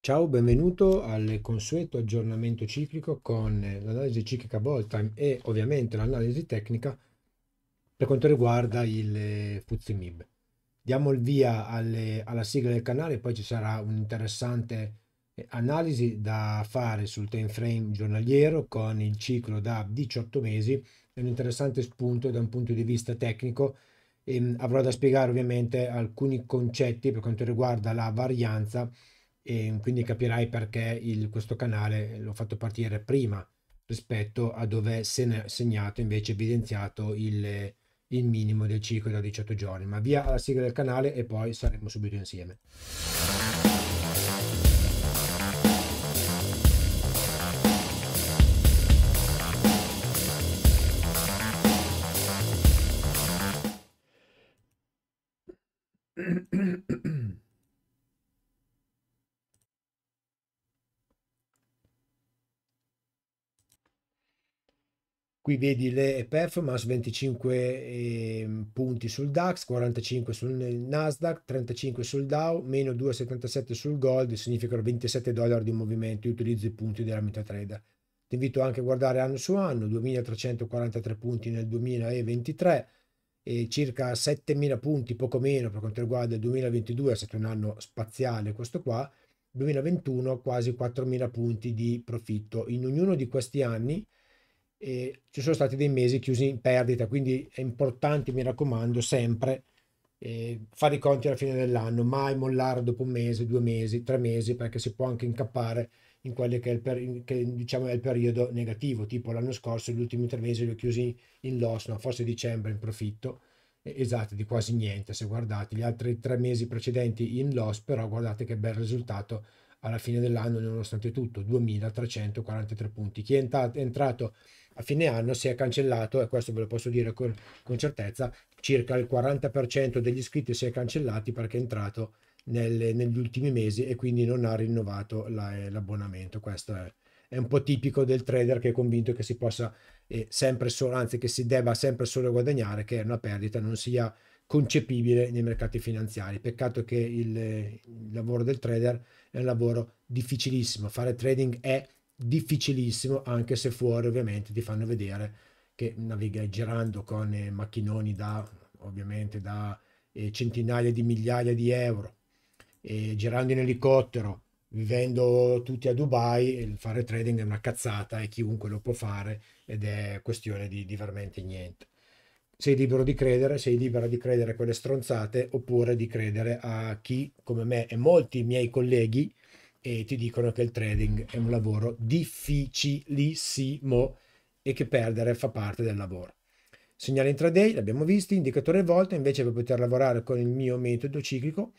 Ciao, benvenuto al consueto aggiornamento ciclico con l'analisi ciclica Voltime e ovviamente l'analisi tecnica per quanto riguarda il FTSE Diamo il via alle, alla sigla del canale, poi ci sarà un'interessante analisi da fare sul time frame giornaliero con il ciclo da 18 mesi, è un interessante spunto da un punto di vista tecnico e ehm, avrò da spiegare ovviamente alcuni concetti per quanto riguarda la varianza e quindi capirai perché il, questo canale l'ho fatto partire prima rispetto a dove se ne è segnato invece evidenziato il, il minimo del ciclo da 18 giorni ma via alla sigla del canale e poi saremo subito insieme Qui vedi le performance, 25 ehm, punti sul DAX, 45 sul Nasdaq, 35 sul Dow, meno 2,77 sul Gold, significano 27 dollari di movimento, io utilizzo i punti della MetaTrader. Ti invito anche a guardare anno su anno, 2343 punti nel 2023, circa 7000 punti, poco meno per quanto riguarda il 2022, è stato un anno spaziale questo qua, 2021 quasi 4000 punti di profitto. In ognuno di questi anni e ci sono stati dei mesi chiusi in perdita, quindi è importante, mi raccomando, sempre eh, fare i conti alla fine dell'anno, mai mollare dopo un mese, due mesi, tre mesi, perché si può anche incappare in quello che è il, per- che, diciamo, è il periodo negativo, tipo l'anno scorso gli ultimi tre mesi li ho chiusi in loss, no? forse dicembre in profitto, esatto, di quasi niente se guardate gli altri tre mesi precedenti in loss, però guardate che bel risultato alla fine dell'anno nonostante tutto, 2343 punti. Chi è entrato a fine anno si è cancellato, e questo ve lo posso dire con, con certezza, circa il 40% degli iscritti si è cancellati perché è entrato nelle, negli ultimi mesi e quindi non ha rinnovato la, eh, l'abbonamento. Questo è, è, un po' tipico del trader che è convinto che si possa eh, sempre solo, anzi che si debba sempre solo guadagnare, che è una perdita, non sia concepibile nei mercati finanziari. Peccato che il, eh, il lavoro del trader è un lavoro difficilissimo. Fare trading è difficilissimo, anche se fuori ovviamente ti fanno vedere che navighi girando con eh, macchinoni da ovviamente da eh, centinaia di migliaia di euro, e girando in elicottero, vivendo tutti a Dubai, il fare trading è una cazzata e chiunque lo può fare ed è questione di, di veramente niente. Sei libero di credere, sei libera di credere a quelle stronzate oppure di credere a chi, come me e molti miei colleghi, e ti dicono che il trading è un lavoro difficilissimo e che perdere fa parte del lavoro. Segnale intraday, l'abbiamo visto, indicatore volta, invece per poter lavorare con il mio metodo ciclico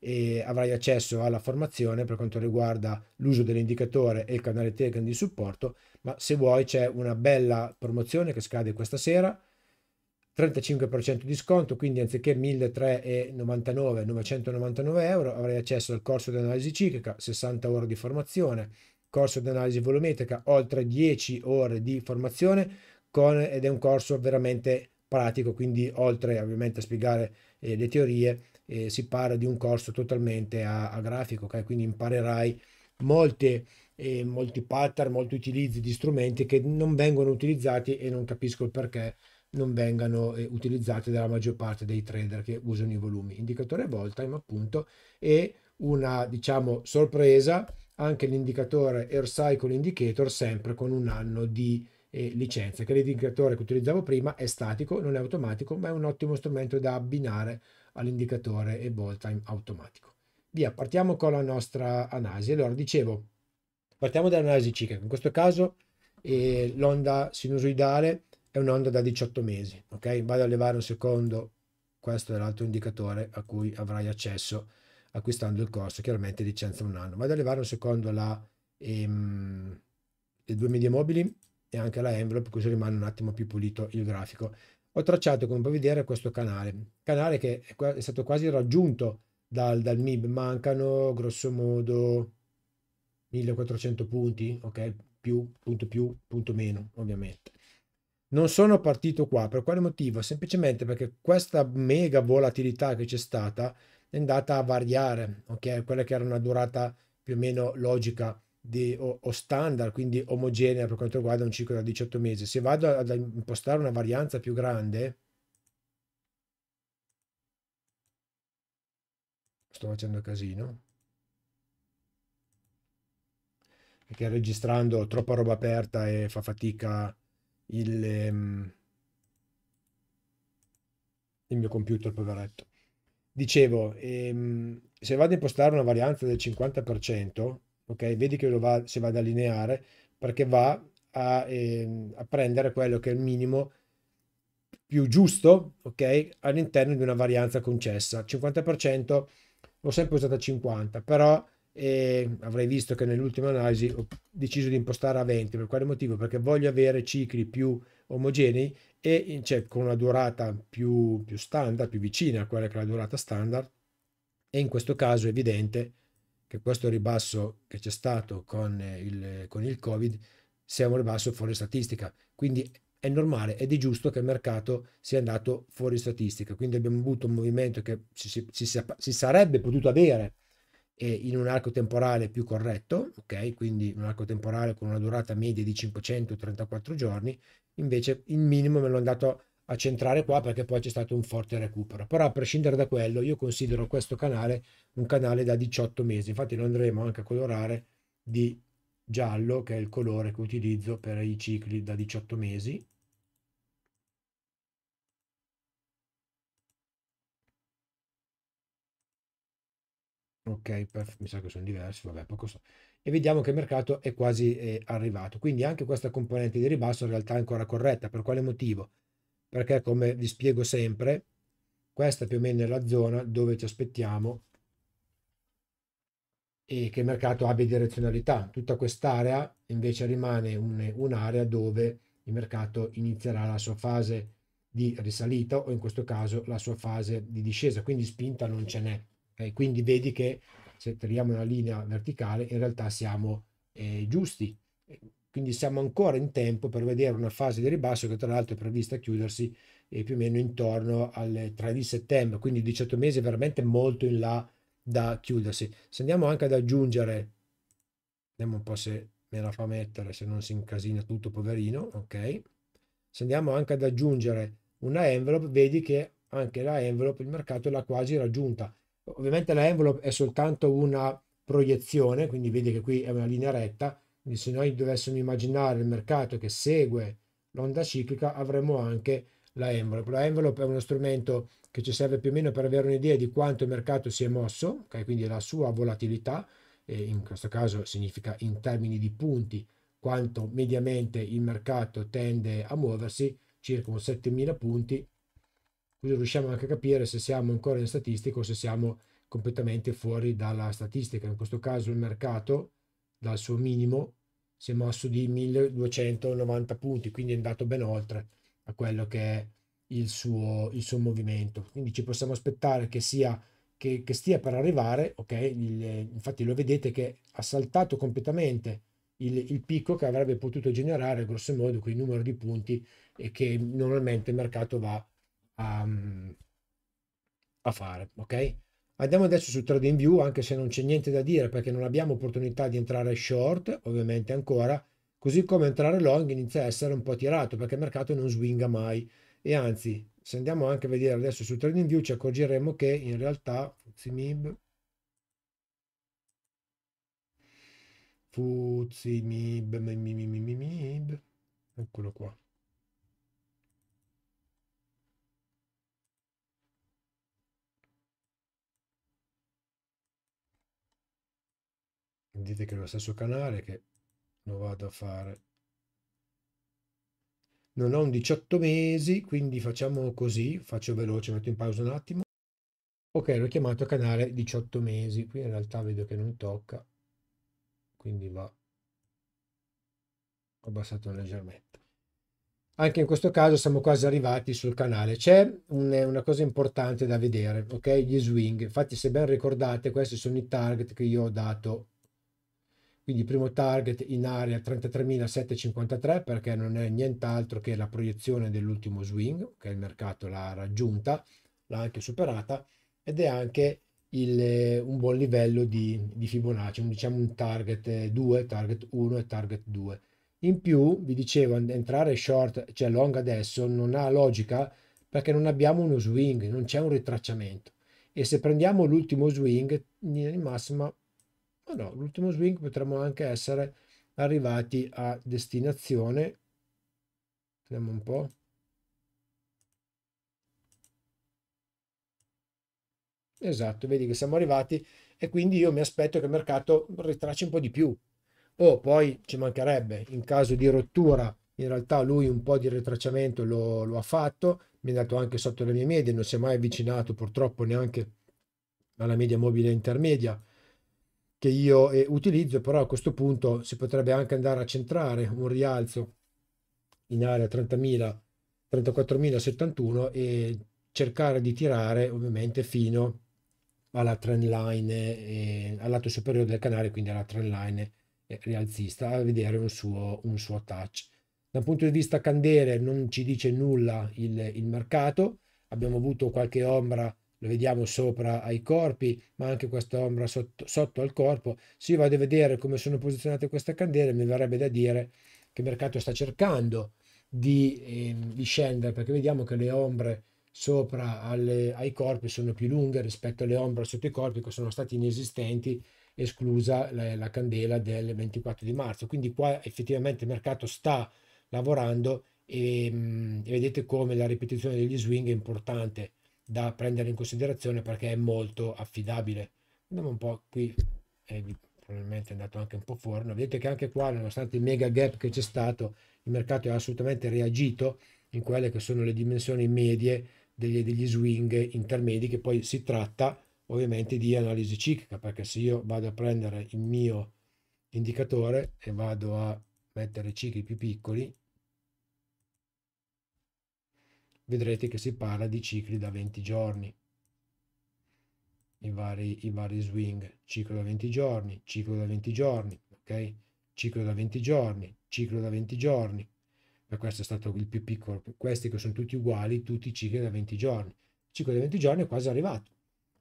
e avrai accesso alla formazione per quanto riguarda l'uso dell'indicatore e il canale Telegram di supporto, ma se vuoi c'è una bella promozione che scade questa sera, 35% di sconto, quindi anziché 1.399, 999 euro avrai accesso al corso di analisi ciclica, 60 ore di formazione, corso di analisi volumetrica, oltre 10 ore di formazione con, ed è un corso veramente pratico, quindi oltre ovviamente a spiegare eh, le teorie, eh, si parla di un corso totalmente a, a grafico, okay? quindi imparerai molte eh, molti pattern, molti utilizzi di strumenti che non vengono utilizzati e non capisco il perché non vengano eh, utilizzate dalla maggior parte dei trader che usano i volumi. Indicatore vol time appunto e una diciamo sorpresa anche l'indicatore Air Cycle Indicator sempre con un anno di eh, licenza che l'indicatore che utilizzavo prima è statico, non è automatico ma è un ottimo strumento da abbinare all'indicatore e vol time automatico. Via, partiamo con la nostra analisi. Allora, dicevo, partiamo dall'analisi ciclica. In questo caso eh, l'onda sinusoidale è un'onda da 18 mesi, ok? Vado a levare un secondo, questo è l'altro indicatore a cui avrai accesso acquistando il corso, chiaramente licenza un anno. Vado a levare un secondo la, ehm, le due medie mobili e anche la envelope, così rimane un attimo più pulito il grafico. Ho tracciato, come puoi vedere, questo canale, canale che è, è stato quasi raggiunto dal, dal MIB, mancano grossomodo 1400 punti, ok? Più, punto più, punto meno, ovviamente non sono partito qua. Per quale motivo? Semplicemente perché questa mega volatilità che c'è stata è andata a variare, ok? Quella che era una durata più o meno logica di, o, o, standard, quindi omogenea per quanto riguarda un ciclo da 18 mesi. Se vado ad impostare una varianza più grande, sto facendo casino, perché registrando troppa roba aperta e fa fatica il, ehm, il mio computer, poveretto. Dicevo, um, se vado a impostare una varianza del 50%, ok, vedi che lo va, si va ad allineare perché va a, ehm, a, prendere quello che è il minimo più giusto, ok, all'interno di una varianza concessa. 50% l'ho sempre usata 50, però e avrei visto che nell'ultima analisi ho deciso di impostare a 20 per quale motivo? perché voglio avere cicli più omogenei e cioè, con una durata più, più, standard, più vicina a quella che è la durata standard e in questo caso è evidente che questo ribasso che c'è stato con il, con il covid sia un ribasso fuori statistica quindi è normale ed è giusto che il mercato sia andato fuori statistica quindi abbiamo avuto un movimento che si, si, si, si sarebbe potuto avere in un arco temporale più corretto, ok? Quindi un arco temporale con una durata media di 534 giorni, invece il minimo me l'ho andato a centrare qua perché poi c'è stato un forte recupero. Però a prescindere da quello, io considero questo canale un canale da 18 mesi, infatti lo andremo anche a colorare di giallo, che è il colore che utilizzo per i cicli da 18 mesi, Ok, per, mi sa che sono diversi, vabbè, poco so. E vediamo che il mercato è quasi eh, arrivato. Quindi anche questa componente di ribasso in realtà è ancora corretta. Per quale motivo? Perché come vi spiego sempre, questa più o meno è la zona dove ci aspettiamo e che il mercato abbia direzionalità. Tutta quest'area invece rimane un'area dove il mercato inizierà la sua fase di risalita o in questo caso la sua fase di discesa, quindi spinta non ce n'è. Okay? Quindi vedi che se tiriamo una linea verticale in realtà siamo eh, giusti. Quindi siamo ancora in tempo per vedere una fase di ribasso che tra l'altro è prevista chiudersi eh, più o meno intorno al 3 di settembre, quindi 18 mesi è veramente molto in là da chiudersi. Se andiamo anche ad aggiungere, vediamo un po' se me la fa mettere, se non si incasina tutto, poverino, ok? Se andiamo anche ad aggiungere una envelope, vedi che anche la envelope il mercato l'ha quasi raggiunta Ovviamente la envelope è soltanto una proiezione, quindi vedi che qui è una linea retta, quindi se noi dovessimo immaginare il mercato che segue l'onda ciclica avremmo anche la envelope. La envelope è uno strumento che ci serve più o meno per avere un'idea di quanto il mercato si è mosso, okay? quindi la sua volatilità, e in questo caso significa in termini di punti quanto mediamente il mercato tende a muoversi, circa un 7.000 punti quindi riusciamo anche a capire se siamo ancora in statistica o se siamo completamente fuori dalla statistica. In questo caso il mercato dal suo minimo si è mosso di 1290 punti, quindi è andato ben oltre a quello che è il suo, il suo movimento. Quindi ci possiamo aspettare che sia che, che stia per arrivare, ok? Il, infatti lo vedete che ha saltato completamente il, il, picco che avrebbe potuto generare grosso modo quel numero di punti e che normalmente il mercato va a a, a fare, ok? Andiamo adesso su trading view, anche se non c'è niente da dire perché non abbiamo opportunità di entrare short, ovviamente ancora, così come entrare long inizia a essere un po' tirato perché il mercato non swinga mai e anzi, se andiamo anche a vedere adesso su trading view ci accorgeremo che in realtà Fuzimib Fuzimib mimimimimib eccolo qua dite che è lo stesso canale che lo vado a fare non ho un 18 mesi quindi facciamo così faccio veloce metto in pausa un attimo ok l'ho chiamato canale 18 mesi qui in realtà vedo che non tocca quindi va abbassato leggermente anche in questo caso siamo quasi arrivati sul canale c'è un, una cosa importante da vedere ok gli swing infatti se ben ricordate questi sono i target che io ho dato quindi primo target in area 33.753 perché non è nient'altro che la proiezione dell'ultimo swing che il mercato l'ha raggiunta, l'ha anche superata ed è anche il, eh, un buon livello di, di Fibonacci, diciamo un target 2, eh, target 1 e target 2. In più, vi dicevo, entrare short, cioè long adesso, non ha logica perché non abbiamo uno swing, non c'è un ritracciamento. E se prendiamo l'ultimo swing, in massima ma ah, no, l'ultimo swing potremmo anche essere arrivati a destinazione. Vediamo un po'. Esatto, vedi che siamo arrivati e quindi io mi aspetto che il mercato ritracci un po' di più. O poi ci mancherebbe, in caso di rottura, in realtà lui un po' di ritracciamento lo, lo ha fatto, mi è andato anche sotto le mie medie, non si è mai avvicinato purtroppo neanche alla media mobile intermedia, che io eh, utilizzo, però a questo punto si potrebbe anche andare a centrare un rialzo in area 30.000, 34.071 e cercare di tirare ovviamente fino alla trend line, eh, al lato superiore del canale, quindi alla trend line eh, rialzista, a vedere un suo, un suo touch. Dal punto di vista candele non ci dice nulla il, il mercato, abbiamo avuto qualche ombra lo vediamo sopra ai corpi, ma anche questa ombra sotto, sotto al corpo. Se io vado a vedere come sono posizionate queste candele, mi verrebbe da dire che il mercato sta cercando di, eh, di scendere, perché vediamo che le ombre sopra alle, ai corpi sono più lunghe rispetto alle ombre sotto i corpi che sono stati inesistenti, esclusa la, la candela del 24 di marzo. Quindi qua effettivamente il mercato sta lavorando e, mm, e vedete come la ripetizione degli swing è importante da prendere in considerazione perché è molto affidabile. Vediamo un po' qui, è eh, probabilmente è andato anche un po' forno. Vedete che anche qua, nonostante il mega gap che c'è stato, il mercato ha assolutamente reagito in quelle che sono le dimensioni medie degli, degli swing intermedi, che poi si tratta ovviamente di analisi ciclica, perché se io vado a prendere il mio indicatore e vado a mettere cicli più piccoli, vedrete che si parla di cicli da 20 giorni. I vari, i vari swing, ciclo da 20 giorni, ciclo da 20 giorni, ok? Ciclo da 20 giorni, ciclo da 20 giorni. Ma questo è stato il più piccolo. Questi che sono tutti uguali, tutti i cicli da 20 giorni. ciclo da 20 giorni è quasi arrivato.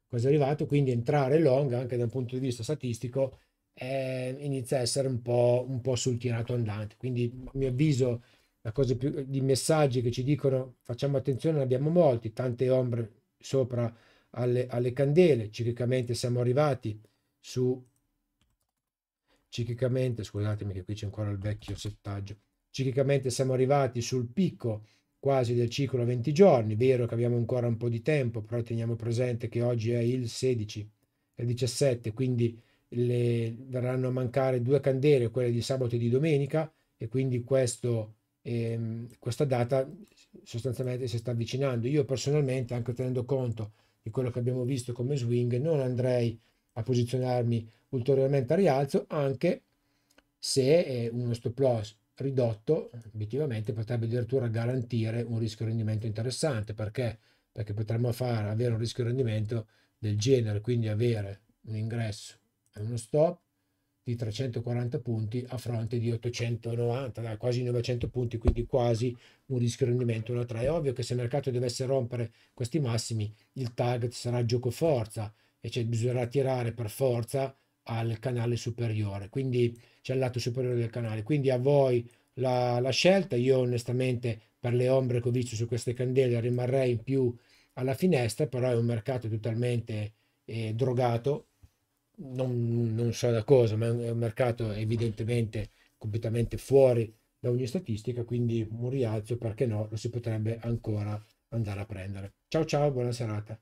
Quasi arrivato, quindi entrare long anche da un punto di vista statistico eh, inizia a essere un po', un po' sul tirato andante. Quindi a mio avviso la cosa più di messaggi che ci dicono facciamo attenzione, ne abbiamo molti, tante ombre sopra alle, alle candele, ciclicamente siamo arrivati su ciclicamente, scusatemi che qui c'è ancora il vecchio settaggio, ciclicamente siamo arrivati sul picco quasi del ciclo 20 giorni, vero che abbiamo ancora un po' di tempo, però teniamo presente che oggi è il 16 e 17, quindi le, verranno a mancare due candele, quelle di sabato e di domenica, e quindi questo e ehm, questa data sostanzialmente si sta avvicinando. Io personalmente, anche tenendo conto di quello che abbiamo visto come swing, non andrei a posizionarmi ulteriormente a rialzo, anche se eh, uno stop loss ridotto obiettivamente potrebbe addirittura garantire un rischio rendimento interessante. Perché? Perché potremmo fare, avere un rischio rendimento del genere, quindi avere un ingresso e uno stop di 340 punti a fronte di 890, da quasi 900 punti, quindi quasi un rischio rendimento 1 3. È ovvio che se il mercato dovesse rompere questi massimi, il target sarà gioco forza e cioè bisognerà tirare per forza al canale superiore, quindi c'è il lato superiore del canale. Quindi a voi la, la scelta, io onestamente per le ombre che ho visto su queste candele rimarrei in più alla finestra, però è un mercato totalmente eh, drogato non, non so da cosa, ma è un mercato evidentemente completamente fuori da ogni statistica, quindi un rialzo, perché no, lo si potrebbe ancora andare a prendere. Ciao ciao, buona serata.